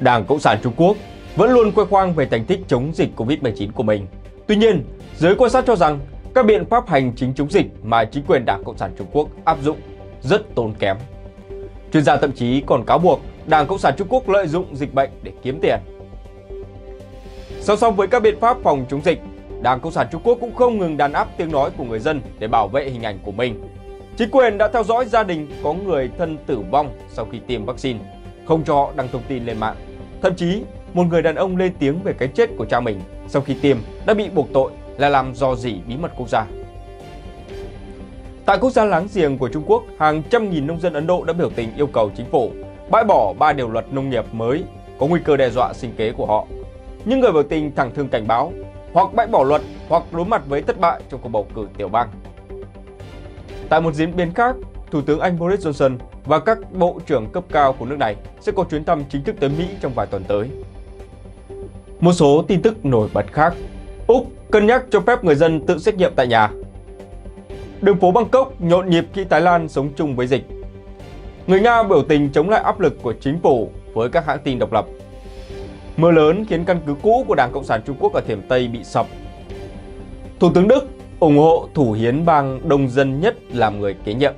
Đảng Cộng sản Trung Quốc vẫn luôn quay khoang về thành tích chống dịch Covid-19 của mình. Tuy nhiên, giới quan sát cho rằng các biện pháp hành chính chống dịch mà chính quyền Đảng Cộng sản Trung Quốc áp dụng rất tốn kém. Chuyên gia thậm chí còn cáo buộc Đảng Cộng sản Trung Quốc lợi dụng dịch bệnh để kiếm tiền. Song song với các biện pháp phòng chống dịch, Đảng Cộng sản Trung Quốc cũng không ngừng đàn áp tiếng nói của người dân để bảo vệ hình ảnh của mình. Chính quyền đã theo dõi gia đình có người thân tử vong sau khi tiêm vaccine không cho họ đăng thông tin lên mạng. Thậm chí, một người đàn ông lên tiếng về cái chết của cha mình sau khi tiêm đã bị buộc tội là làm dò dỉ bí mật quốc gia. Tại quốc gia láng giềng của Trung Quốc, hàng trăm nghìn nông dân Ấn Độ đã biểu tình yêu cầu chính phủ bãi bỏ ba điều luật nông nghiệp mới có nguy cơ đe dọa sinh kế của họ. Những người biểu tình thẳng thừng cảnh báo hoặc bãi bỏ luật hoặc đối mặt với thất bại trong cuộc bầu cử tiểu bang. Tại một diễn biến khác, Thủ tướng Anh Boris Johnson và các bộ trưởng cấp cao của nước này sẽ có chuyến thăm chính thức tới Mỹ trong vài tuần tới. Một số tin tức nổi bật khác Úc cân nhắc cho phép người dân tự xét nghiệm tại nhà Đường phố Bangkok nhộn nhịp khi Thái Lan sống chung với dịch Người Nga biểu tình chống lại áp lực của chính phủ với các hãng tin độc lập Mưa lớn khiến căn cứ cũ của Đảng Cộng sản Trung Quốc ở Thiểm Tây bị sập Thủ tướng Đức ủng hộ thủ hiến bang đông dân nhất làm người kế nhiệm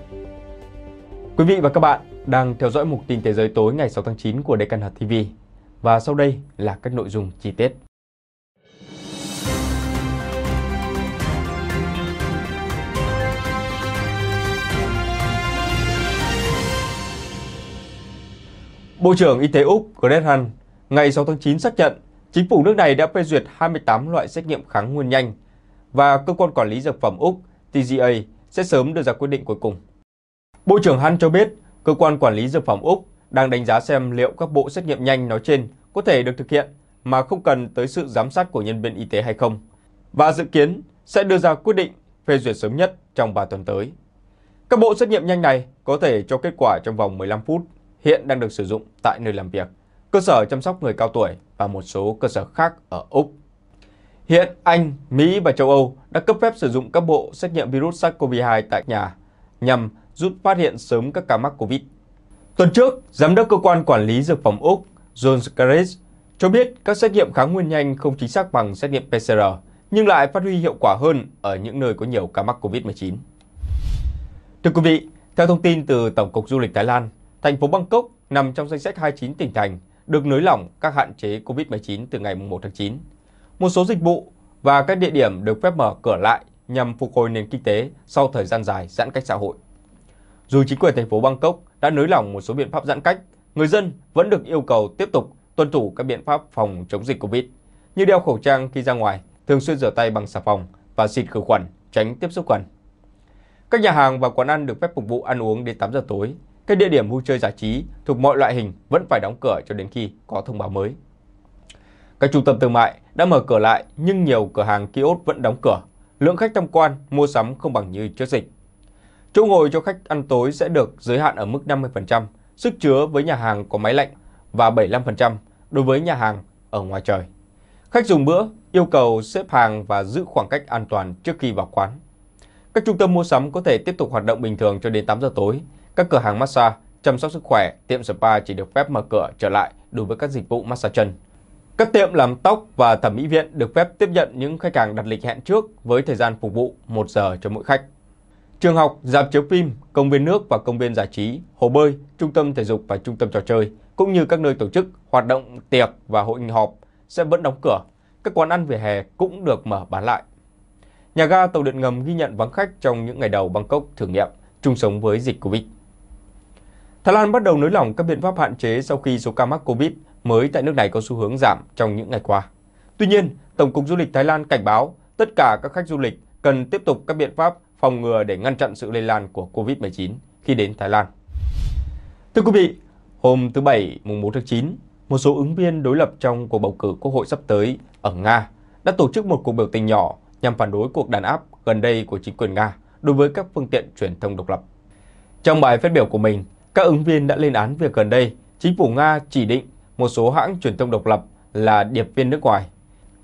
Quý vị và các bạn đang theo dõi mục tin thế giới tối ngày 6 tháng 9 của Đài Căn Hạt TV. Và sau đây là các nội dung chi tiết. Bộ trưởng Y tế Úc Gret Hunt ngày 6 tháng 9 xác nhận chính phủ nước này đã phê duyệt 28 loại xét nghiệm kháng nguyên nhanh và cơ quan quản lý dược phẩm Úc TGA sẽ sớm đưa ra quyết định cuối cùng. Bộ trưởng Han cho biết, cơ quan quản lý dược phẩm Úc đang đánh giá xem liệu các bộ xét nghiệm nhanh nói trên có thể được thực hiện mà không cần tới sự giám sát của nhân viên y tế hay không, và dự kiến sẽ đưa ra quyết định phê duyệt sớm nhất trong 3 tuần tới. Các bộ xét nghiệm nhanh này có thể cho kết quả trong vòng 15 phút, hiện đang được sử dụng tại nơi làm việc, cơ sở chăm sóc người cao tuổi và một số cơ sở khác ở Úc. Hiện Anh, Mỹ và châu Âu đã cấp phép sử dụng các bộ xét nghiệm virus SARS-CoV-2 tại nhà nhằm giúp phát hiện sớm các ca mắc COVID. Tuần trước, Giám đốc Cơ quan Quản lý Dược phẩm Úc John scaris cho biết các xét nghiệm kháng nguyên nhanh không chính xác bằng xét nghiệm PCR, nhưng lại phát huy hiệu quả hơn ở những nơi có nhiều ca mắc COVID-19. Thưa quý vị, theo thông tin từ Tổng cục Du lịch Thái Lan, thành phố Bangkok nằm trong danh sách 29 tỉnh thành được nới lỏng các hạn chế COVID-19 từ ngày 1 tháng 9. Một số dịch vụ và các địa điểm được phép mở cửa lại nhằm phục hồi nền kinh tế sau thời gian dài giãn cách xã hội. Dù chính quyền thành phố Bangkok đã nới lỏng một số biện pháp giãn cách, người dân vẫn được yêu cầu tiếp tục tuân thủ các biện pháp phòng chống dịch Covid như đeo khẩu trang khi ra ngoài, thường xuyên rửa tay bằng xà phòng và xịt khử khuẩn, tránh tiếp xúc gần. Các nhà hàng và quán ăn được phép phục vụ ăn uống đến 8 giờ tối. Các địa điểm vui chơi giải trí thuộc mọi loại hình vẫn phải đóng cửa cho đến khi có thông báo mới. Các trung tâm thương mại đã mở cửa lại nhưng nhiều cửa hàng kiosk vẫn đóng cửa. Lượng khách tham quan, mua sắm không bằng như trước dịch. Chỗ ngồi cho khách ăn tối sẽ được giới hạn ở mức 50%, sức chứa với nhà hàng có máy lạnh và 75% đối với nhà hàng ở ngoài trời. Khách dùng bữa yêu cầu xếp hàng và giữ khoảng cách an toàn trước khi vào quán. Các trung tâm mua sắm có thể tiếp tục hoạt động bình thường cho đến 8 giờ tối. Các cửa hàng massage, chăm sóc sức khỏe, tiệm spa chỉ được phép mở cửa trở lại đối với các dịch vụ massage chân. Các tiệm làm tóc và thẩm mỹ viện được phép tiếp nhận những khách hàng đặt lịch hẹn trước với thời gian phục vụ 1 giờ cho mỗi khách. Trường học, dạp chiếu phim, công viên nước và công viên giải trí, hồ bơi, trung tâm thể dục và trung tâm trò chơi, cũng như các nơi tổ chức, hoạt động, tiệc và hội nghị họp sẽ vẫn đóng cửa. Các quán ăn vỉa hè cũng được mở bán lại. Nhà ga tàu điện ngầm ghi nhận vắng khách trong những ngày đầu Bangkok thử nghiệm, chung sống với dịch Covid. Thái Lan bắt đầu nới lỏng các biện pháp hạn chế sau khi số ca mắc Covid mới tại nước này có xu hướng giảm trong những ngày qua. Tuy nhiên, Tổng cục Du lịch Thái Lan cảnh báo tất cả các khách du lịch cần tiếp tục các biện pháp phòng ngừa để ngăn chặn sự lây lan của COVID-19 khi đến Thái Lan. Thưa quý vị, hôm thứ Bảy mùng 4 tháng 9, một số ứng viên đối lập trong cuộc bầu cử quốc hội sắp tới ở Nga đã tổ chức một cuộc biểu tình nhỏ nhằm phản đối cuộc đàn áp gần đây của chính quyền Nga đối với các phương tiện truyền thông độc lập. Trong bài phát biểu của mình, các ứng viên đã lên án việc gần đây chính phủ Nga chỉ định một số hãng truyền thông độc lập là điệp viên nước ngoài.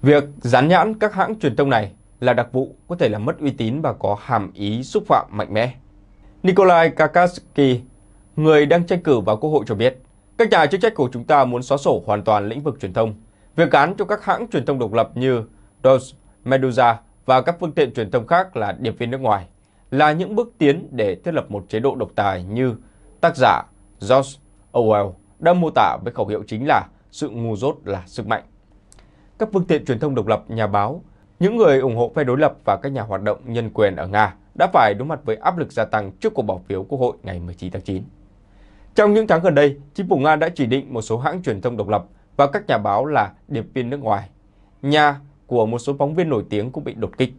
Việc dán nhãn các hãng truyền thông này là đặc vụ có thể là mất uy tín và có hàm ý xúc phạm mạnh mẽ. Nikolai Kakasky, người đang tranh cử vào Quốc hội cho biết, các nhà chức trách của chúng ta muốn xóa sổ hoàn toàn lĩnh vực truyền thông. Việc gán cho các hãng truyền thông độc lập như Dos, Medusa và các phương tiện truyền thông khác là điệp viên nước ngoài là những bước tiến để thiết lập một chế độ độc tài như tác giả George Orwell đã mô tả với khẩu hiệu chính là sự ngu dốt là sức mạnh. Các phương tiện truyền thông độc lập, nhà báo những người ủng hộ phe đối lập và các nhà hoạt động nhân quyền ở Nga đã phải đối mặt với áp lực gia tăng trước cuộc bỏ phiếu Quốc hội ngày 19 tháng 9. Trong những tháng gần đây, chính phủ Nga đã chỉ định một số hãng truyền thông độc lập và các nhà báo là điệp viên nước ngoài. Nhà của một số phóng viên nổi tiếng cũng bị đột kích.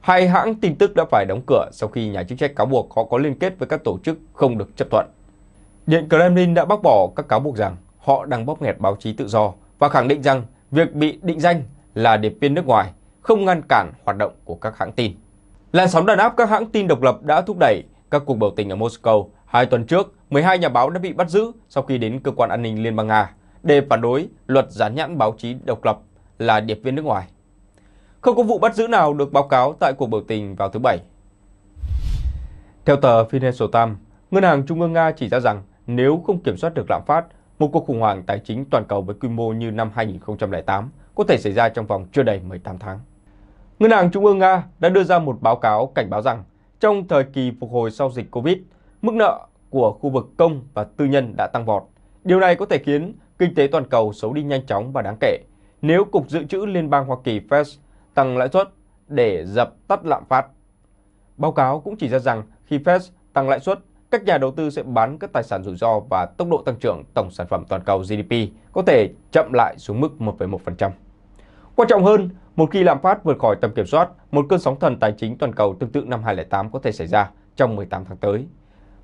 Hai hãng tin tức đã phải đóng cửa sau khi nhà chức trách cáo buộc họ có liên kết với các tổ chức không được chấp thuận. Điện Kremlin đã bác bỏ các cáo buộc rằng họ đang bóp nghẹt báo chí tự do và khẳng định rằng việc bị định danh là điệp viên nước ngoài không ngăn cản hoạt động của các hãng tin. Làn sóng đàn áp các hãng tin độc lập đã thúc đẩy các cuộc biểu tình ở Moscow. Hai tuần trước, 12 nhà báo đã bị bắt giữ sau khi đến cơ quan an ninh Liên bang Nga để phản đối luật dán nhãn báo chí độc lập là điệp viên nước ngoài. Không có vụ bắt giữ nào được báo cáo tại cuộc biểu tình vào thứ Bảy. Theo tờ Financial Times, Ngân hàng Trung ương Nga chỉ ra rằng nếu không kiểm soát được lạm phát, một cuộc khủng hoảng tài chính toàn cầu với quy mô như năm 2008 có thể xảy ra trong vòng chưa đầy 18 tháng. Ngân hàng Trung ương Nga đã đưa ra một báo cáo cảnh báo rằng trong thời kỳ phục hồi sau dịch Covid, mức nợ của khu vực công và tư nhân đã tăng vọt. Điều này có thể khiến kinh tế toàn cầu xấu đi nhanh chóng và đáng kể nếu Cục Dự trữ Liên bang Hoa Kỳ Fed tăng lãi suất để dập tắt lạm phát. Báo cáo cũng chỉ ra rằng khi Fed tăng lãi suất, các nhà đầu tư sẽ bán các tài sản rủi ro và tốc độ tăng trưởng tổng sản phẩm toàn cầu GDP có thể chậm lại xuống mức 1,1%. Quan trọng hơn, một khi lạm phát vượt khỏi tầm kiểm soát, một cơn sóng thần tài chính toàn cầu tương tự năm 2008 có thể xảy ra trong 18 tháng tới.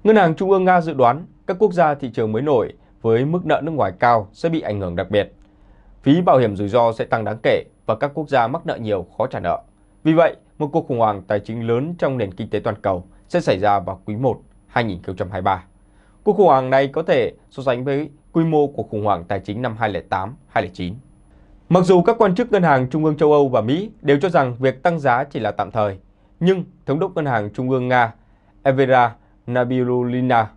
Ngân hàng Trung ương Nga dự đoán các quốc gia thị trường mới nổi với mức nợ nước ngoài cao sẽ bị ảnh hưởng đặc biệt. Phí bảo hiểm rủi ro sẽ tăng đáng kể và các quốc gia mắc nợ nhiều khó trả nợ. Vì vậy, một cuộc khủng hoảng tài chính lớn trong nền kinh tế toàn cầu sẽ xảy ra vào quý 1 2023. Cuộc khủng hoảng này có thể so sánh với quy mô của khủng hoảng tài chính năm 2008-2009. Mặc dù các quan chức ngân hàng trung ương châu Âu và Mỹ đều cho rằng việc tăng giá chỉ là tạm thời, nhưng Thống đốc Ngân hàng Trung ương Nga Evera Nabilulina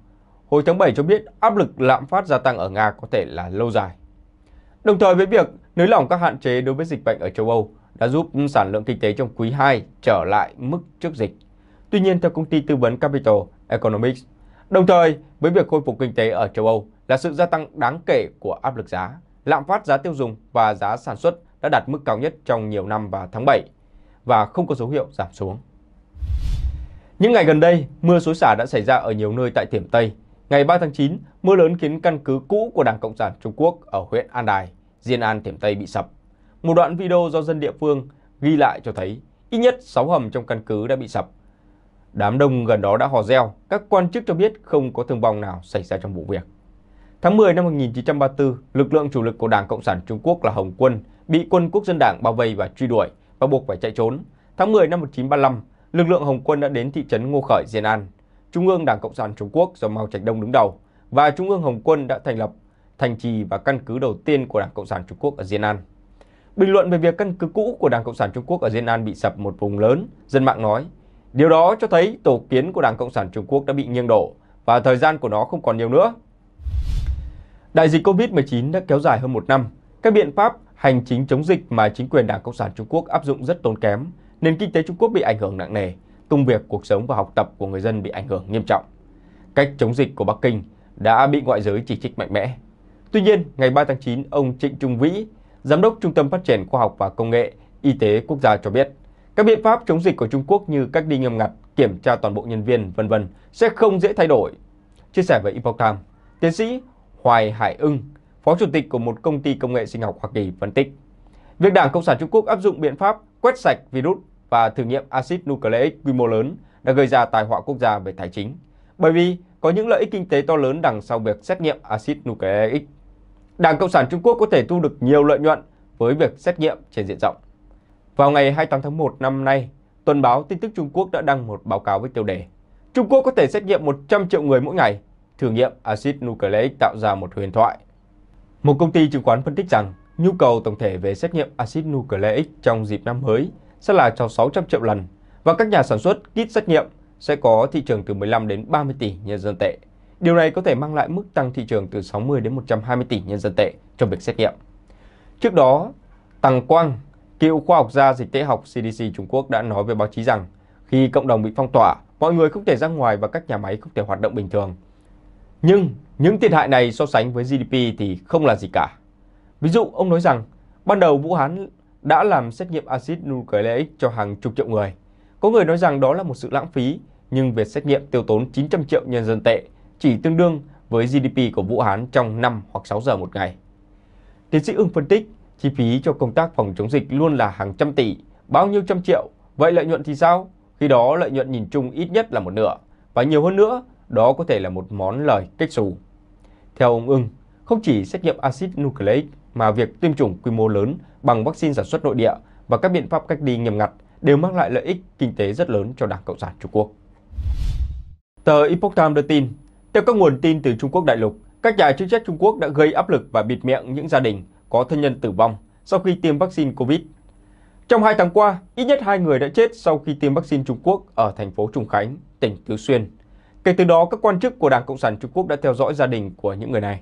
hồi tháng 7 cho biết áp lực lạm phát gia tăng ở Nga có thể là lâu dài. Đồng thời với việc nới lỏng các hạn chế đối với dịch bệnh ở châu Âu đã giúp sản lượng kinh tế trong quý 2 trở lại mức trước dịch. Tuy nhiên, theo công ty tư vấn Capital Economics, đồng thời với việc khôi phục kinh tế ở châu Âu là sự gia tăng đáng kể của áp lực giá lạm phát giá tiêu dùng và giá sản xuất đã đạt mức cao nhất trong nhiều năm vào tháng 7 và không có dấu hiệu giảm xuống. Những ngày gần đây, mưa xối xả đã xảy ra ở nhiều nơi tại Thiểm Tây. Ngày 3 tháng 9, mưa lớn khiến căn cứ cũ của Đảng Cộng sản Trung Quốc ở huyện An Đài, Diên An, Thiểm Tây bị sập. Một đoạn video do dân địa phương ghi lại cho thấy ít nhất 6 hầm trong căn cứ đã bị sập. Đám đông gần đó đã hò reo, các quan chức cho biết không có thương vong nào xảy ra trong vụ việc. Tháng 10 năm 1934, lực lượng chủ lực của Đảng Cộng sản Trung Quốc là Hồng quân bị quân quốc dân đảng bao vây và truy đuổi và buộc phải chạy trốn. Tháng 10 năm 1935, lực lượng Hồng quân đã đến thị trấn Ngô Khởi, Diên An. Trung ương Đảng Cộng sản Trung Quốc do Mao Trạch Đông đứng đầu và Trung ương Hồng quân đã thành lập thành trì và căn cứ đầu tiên của Đảng Cộng sản Trung Quốc ở Diên An. Bình luận về việc căn cứ cũ của Đảng Cộng sản Trung Quốc ở Diên An bị sập một vùng lớn, dân mạng nói, điều đó cho thấy tổ kiến của Đảng Cộng sản Trung Quốc đã bị nghiêng đổ và thời gian của nó không còn nhiều nữa. Đại dịch COVID-19 đã kéo dài hơn một năm. Các biện pháp hành chính chống dịch mà chính quyền Đảng Cộng sản Trung Quốc áp dụng rất tốn kém. Nền kinh tế Trung Quốc bị ảnh hưởng nặng nề, công việc, cuộc sống và học tập của người dân bị ảnh hưởng nghiêm trọng. Cách chống dịch của Bắc Kinh đã bị ngoại giới chỉ trích mạnh mẽ. Tuy nhiên, ngày 3 tháng 9, ông Trịnh Trung Vĩ, Giám đốc Trung tâm Phát triển Khoa học và Công nghệ Y tế Quốc gia cho biết, các biện pháp chống dịch của Trung Quốc như cách đi nghiêm ngặt, kiểm tra toàn bộ nhân viên, vân vân sẽ không dễ thay đổi. Chia sẻ với Epoch Times, tiến sĩ Hoài Hải Ưng, phó chủ tịch của một công ty công nghệ sinh học Hoa Kỳ phân tích. Việc Đảng Cộng sản Trung Quốc áp dụng biện pháp quét sạch virus và thử nghiệm axit nucleic quy mô lớn đã gây ra tai họa quốc gia về tài chính, bởi vì có những lợi ích kinh tế to lớn đằng sau việc xét nghiệm axit nucleic. Đảng Cộng sản Trung Quốc có thể thu được nhiều lợi nhuận với việc xét nghiệm trên diện rộng. Vào ngày 28 tháng 1 năm nay, tuần báo tin tức Trung Quốc đã đăng một báo cáo với tiêu đề Trung Quốc có thể xét nghiệm 100 triệu người mỗi ngày thử nghiệm axit nucleic tạo ra một huyền thoại. Một công ty chứng khoán phân tích rằng nhu cầu tổng thể về xét nghiệm axit nucleic trong dịp năm mới sẽ là trong 600 triệu lần và các nhà sản xuất kit xét nghiệm sẽ có thị trường từ 15 đến 30 tỷ nhân dân tệ. Điều này có thể mang lại mức tăng thị trường từ 60 đến 120 tỷ nhân dân tệ trong việc xét nghiệm. Trước đó, Tăng Quang, cựu khoa học gia dịch tễ học CDC Trung Quốc đã nói với báo chí rằng khi cộng đồng bị phong tỏa, mọi người không thể ra ngoài và các nhà máy không thể hoạt động bình thường. Nhưng những thiệt hại này so sánh với GDP thì không là gì cả. Ví dụ, ông nói rằng ban đầu Vũ Hán đã làm xét nghiệm axit nucleic cho hàng chục triệu người. Có người nói rằng đó là một sự lãng phí, nhưng việc xét nghiệm tiêu tốn 900 triệu nhân dân tệ chỉ tương đương với GDP của Vũ Hán trong 5 hoặc 6 giờ một ngày. Tiến sĩ Ưng phân tích, chi phí cho công tác phòng chống dịch luôn là hàng trăm tỷ, bao nhiêu trăm triệu, vậy lợi nhuận thì sao? Khi đó lợi nhuận nhìn chung ít nhất là một nửa, và nhiều hơn nữa đó có thể là một món lời cách xù. Theo ông Ưng, không chỉ xét nghiệm axit nucleic mà việc tiêm chủng quy mô lớn bằng vaccine sản xuất nội địa và các biện pháp cách ly nghiêm ngặt đều mang lại lợi ích kinh tế rất lớn cho Đảng Cộng sản Trung Quốc. Tờ Epoch Times đưa tin, theo các nguồn tin từ Trung Quốc đại lục, các nhà chức trách Trung Quốc đã gây áp lực và bịt miệng những gia đình có thân nhân tử vong sau khi tiêm vaccine COVID. Trong hai tháng qua, ít nhất hai người đã chết sau khi tiêm vaccine Trung Quốc ở thành phố Trung Khánh, tỉnh Tứ Xuyên, Kể từ đó, các quan chức của Đảng Cộng sản Trung Quốc đã theo dõi gia đình của những người này.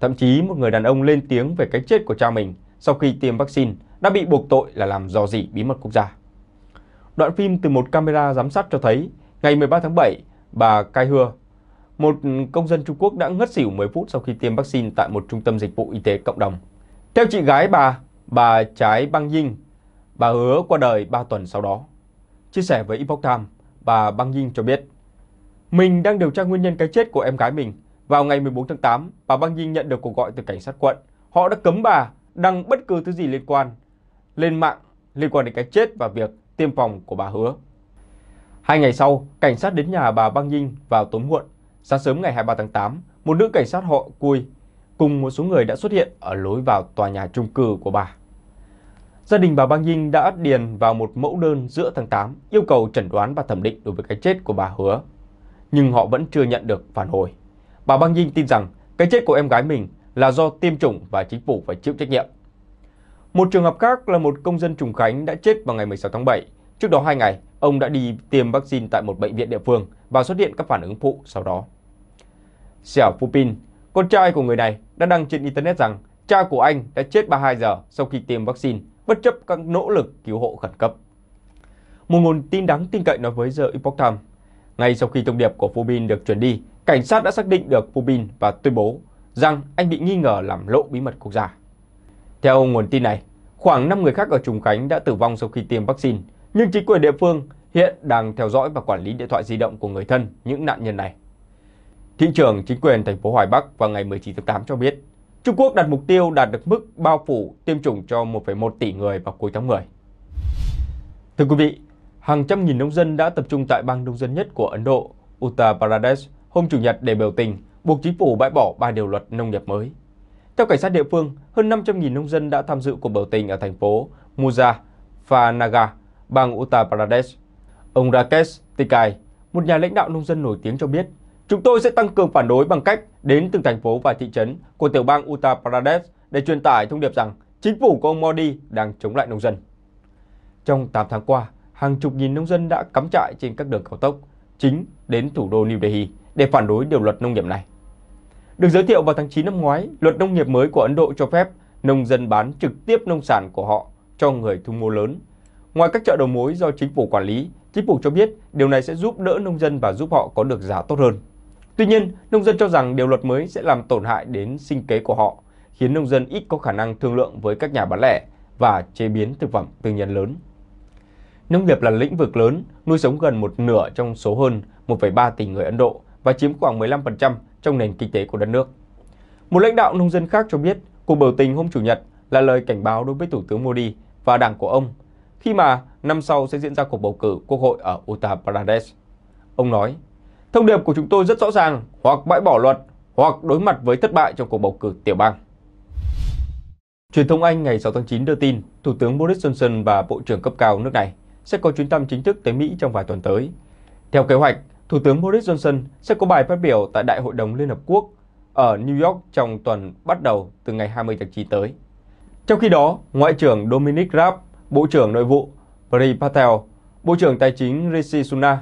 Thậm chí, một người đàn ông lên tiếng về cái chết của cha mình sau khi tiêm vaccine đã bị buộc tội là làm dò dỉ bí mật quốc gia. Đoạn phim từ một camera giám sát cho thấy, ngày 13 tháng 7, bà Cai Hưa, một công dân Trung Quốc đã ngất xỉu 10 phút sau khi tiêm vaccine tại một trung tâm dịch vụ y tế cộng đồng. Theo chị gái bà, bà Trái Băng Dinh, bà hứa qua đời 3 tuần sau đó. Chia sẻ với Epoch Times, bà Băng Dinh cho biết, mình đang điều tra nguyên nhân cái chết của em gái mình. Vào ngày 14 tháng 8, bà Băng Nhi nhận được cuộc gọi từ cảnh sát quận. Họ đã cấm bà đăng bất cứ thứ gì liên quan lên mạng liên quan đến cái chết và việc tiêm phòng của bà Hứa. Hai ngày sau, cảnh sát đến nhà bà Băng Nhinh vào tối muộn. Sáng sớm ngày 23 tháng 8, một nữ cảnh sát họ Cui cùng một số người đã xuất hiện ở lối vào tòa nhà chung cư của bà. Gia đình bà Băng Nhinh đã điền vào một mẫu đơn giữa tháng 8 yêu cầu chẩn đoán và thẩm định đối với cái chết của bà Hứa nhưng họ vẫn chưa nhận được phản hồi. Bà Băng Dinh tin rằng cái chết của em gái mình là do tiêm chủng và chính phủ phải chịu trách nhiệm. Một trường hợp khác là một công dân Trùng Khánh đã chết vào ngày 16 tháng 7. Trước đó 2 ngày, ông đã đi tiêm vaccine tại một bệnh viện địa phương và xuất hiện các phản ứng phụ sau đó. Xẻo Pupin, con trai của người này, đã đăng trên Internet rằng cha của anh đã chết 32 giờ sau khi tiêm vaccine, bất chấp các nỗ lực cứu hộ khẩn cấp. Một nguồn tin đáng tin cậy nói với The Epoch Times ngay sau khi thông điệp của Phubin được chuyển đi, cảnh sát đã xác định được Phubin và tuyên bố rằng anh bị nghi ngờ làm lộ bí mật quốc gia. Theo nguồn tin này, khoảng 5 người khác ở Trùng Khánh đã tử vong sau khi tiêm vaccine, nhưng chính quyền địa phương hiện đang theo dõi và quản lý điện thoại di động của người thân những nạn nhân này. Thị trưởng chính quyền thành phố Hoài Bắc vào ngày 19 tháng 8 cho biết, Trung Quốc đặt mục tiêu đạt được mức bao phủ tiêm chủng cho 1,1 tỷ người vào cuối tháng 10. Thưa quý vị, Hàng trăm nghìn nông dân đã tập trung tại bang nông dân nhất của Ấn Độ, Uttar Pradesh, hôm Chủ nhật để biểu tình, buộc chính phủ bãi bỏ ba điều luật nông nghiệp mới. Theo cảnh sát địa phương, hơn 500.000 nông dân đã tham dự cuộc biểu tình ở thành phố Muzaffarnagar, bang Uttar Pradesh. Ông Rakesh Tikai, một nhà lãnh đạo nông dân nổi tiếng cho biết, chúng tôi sẽ tăng cường phản đối bằng cách đến từng thành phố và thị trấn của tiểu bang Uttar Pradesh để truyền tải thông điệp rằng chính phủ của ông Modi đang chống lại nông dân. Trong 8 tháng qua, hàng chục nghìn nông dân đã cắm trại trên các đường cao tốc chính đến thủ đô New Delhi để phản đối điều luật nông nghiệp này. Được giới thiệu vào tháng 9 năm ngoái, luật nông nghiệp mới của Ấn Độ cho phép nông dân bán trực tiếp nông sản của họ cho người thu mua lớn. Ngoài các chợ đầu mối do chính phủ quản lý, chính phủ cho biết điều này sẽ giúp đỡ nông dân và giúp họ có được giá tốt hơn. Tuy nhiên, nông dân cho rằng điều luật mới sẽ làm tổn hại đến sinh kế của họ, khiến nông dân ít có khả năng thương lượng với các nhà bán lẻ và chế biến thực phẩm tư nhân lớn. Nông nghiệp là lĩnh vực lớn, nuôi sống gần một nửa trong số hơn 1,3 tỷ người Ấn Độ và chiếm khoảng 15% trong nền kinh tế của đất nước. Một lãnh đạo nông dân khác cho biết, cuộc biểu tình hôm Chủ nhật là lời cảnh báo đối với Thủ tướng Modi và đảng của ông, khi mà năm sau sẽ diễn ra cuộc bầu cử quốc hội ở Uttar Pradesh. Ông nói, thông điệp của chúng tôi rất rõ ràng, hoặc bãi bỏ luật, hoặc đối mặt với thất bại trong cuộc bầu cử tiểu bang. Truyền thông Anh ngày 6 tháng 9 đưa tin, Thủ tướng Boris Johnson và Bộ trưởng cấp cao nước này sẽ có chuyến thăm chính thức tới Mỹ trong vài tuần tới. Theo kế hoạch, Thủ tướng Boris Johnson sẽ có bài phát biểu tại Đại hội đồng Liên Hợp Quốc ở New York trong tuần bắt đầu từ ngày 20 tháng 9 tới. Trong khi đó, Ngoại trưởng Dominic Raab, Bộ trưởng Nội vụ Priti Patel, Bộ trưởng Tài chính Rishi Sunak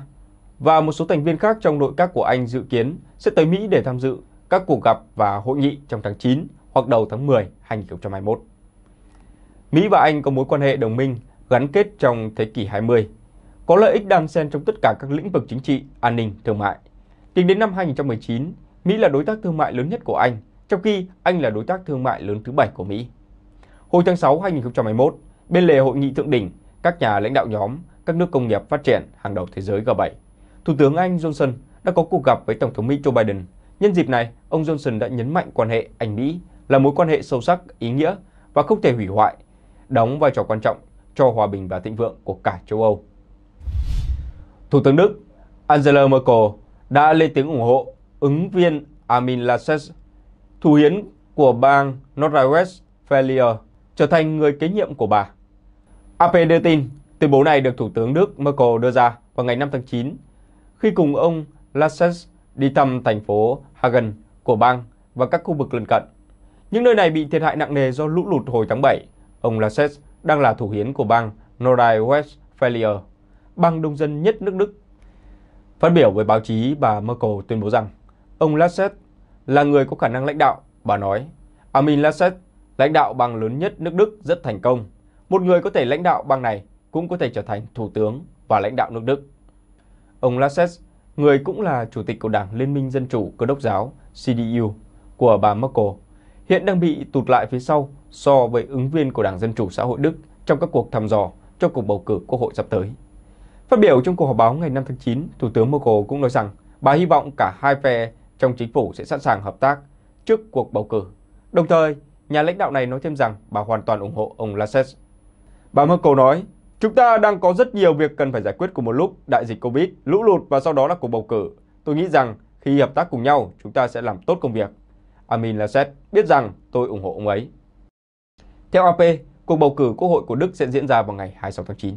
và một số thành viên khác trong nội các của Anh dự kiến sẽ tới Mỹ để tham dự các cuộc gặp và hội nghị trong tháng 9 hoặc đầu tháng 10 2021. Mỹ và Anh có mối quan hệ đồng minh gắn kết trong thế kỷ 20, có lợi ích đan xen trong tất cả các lĩnh vực chính trị, an ninh, thương mại. Tính đến năm 2019, Mỹ là đối tác thương mại lớn nhất của Anh, trong khi Anh là đối tác thương mại lớn thứ bảy của Mỹ. Hồi tháng 6 2021, bên lề hội nghị thượng đỉnh, các nhà lãnh đạo nhóm các nước công nghiệp phát triển hàng đầu thế giới G7, Thủ tướng Anh Johnson đã có cuộc gặp với Tổng thống Mỹ Joe Biden. Nhân dịp này, ông Johnson đã nhấn mạnh quan hệ Anh-Mỹ là mối quan hệ sâu sắc, ý nghĩa và không thể hủy hoại, đóng vai trò quan trọng cho hòa bình và thịnh vượng của cả châu Âu. Thủ tướng Đức Angela Merkel đã lên tiếng ủng hộ ứng viên Armin Laschet, thủ hiến của bang North rhine trở thành người kế nhiệm của bà. AP đưa tin, tuyên bố này được Thủ tướng Đức Merkel đưa ra vào ngày 5 tháng 9, khi cùng ông Laschet đi thăm thành phố Hagen của bang và các khu vực lân cận. Những nơi này bị thiệt hại nặng nề do lũ lụt hồi tháng 7. Ông Laschet đang là thủ hiến của bang nordrhein westfalia bang đông dân nhất nước Đức. Phát biểu với báo chí, bà Merkel tuyên bố rằng ông Laschet là người có khả năng lãnh đạo. Bà nói, Armin Laschet, lãnh đạo bang lớn nhất nước Đức rất thành công. Một người có thể lãnh đạo bang này cũng có thể trở thành thủ tướng và lãnh đạo nước Đức. Ông Laschet, người cũng là chủ tịch của Đảng Liên minh Dân chủ Cơ đốc giáo CDU của bà Merkel, hiện đang bị tụt lại phía sau so với ứng viên của Đảng Dân Chủ Xã hội Đức trong các cuộc thăm dò cho cuộc bầu cử quốc hội sắp tới. Phát biểu trong cuộc họp báo ngày 5 tháng 9, Thủ tướng Merkel cũng nói rằng bà hy vọng cả hai phe trong chính phủ sẽ sẵn sàng hợp tác trước cuộc bầu cử. Đồng thời, nhà lãnh đạo này nói thêm rằng bà hoàn toàn ủng hộ ông Laschet. Bà Merkel nói, chúng ta đang có rất nhiều việc cần phải giải quyết cùng một lúc, đại dịch Covid, lũ lụt và sau đó là cuộc bầu cử. Tôi nghĩ rằng khi hợp tác cùng nhau, chúng ta sẽ làm tốt công việc. Amin Laschet biết rằng tôi ủng hộ ông ấy. Theo AP, cuộc bầu cử Quốc hội của Đức sẽ diễn ra vào ngày 26 tháng 9.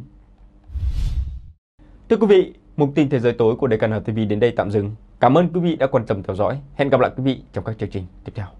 Thưa quý vị, mục tin thế giới tối của Đài Can Hợp TV đến đây tạm dừng. Cảm ơn quý vị đã quan tâm theo dõi. Hẹn gặp lại quý vị trong các chương trình tiếp theo.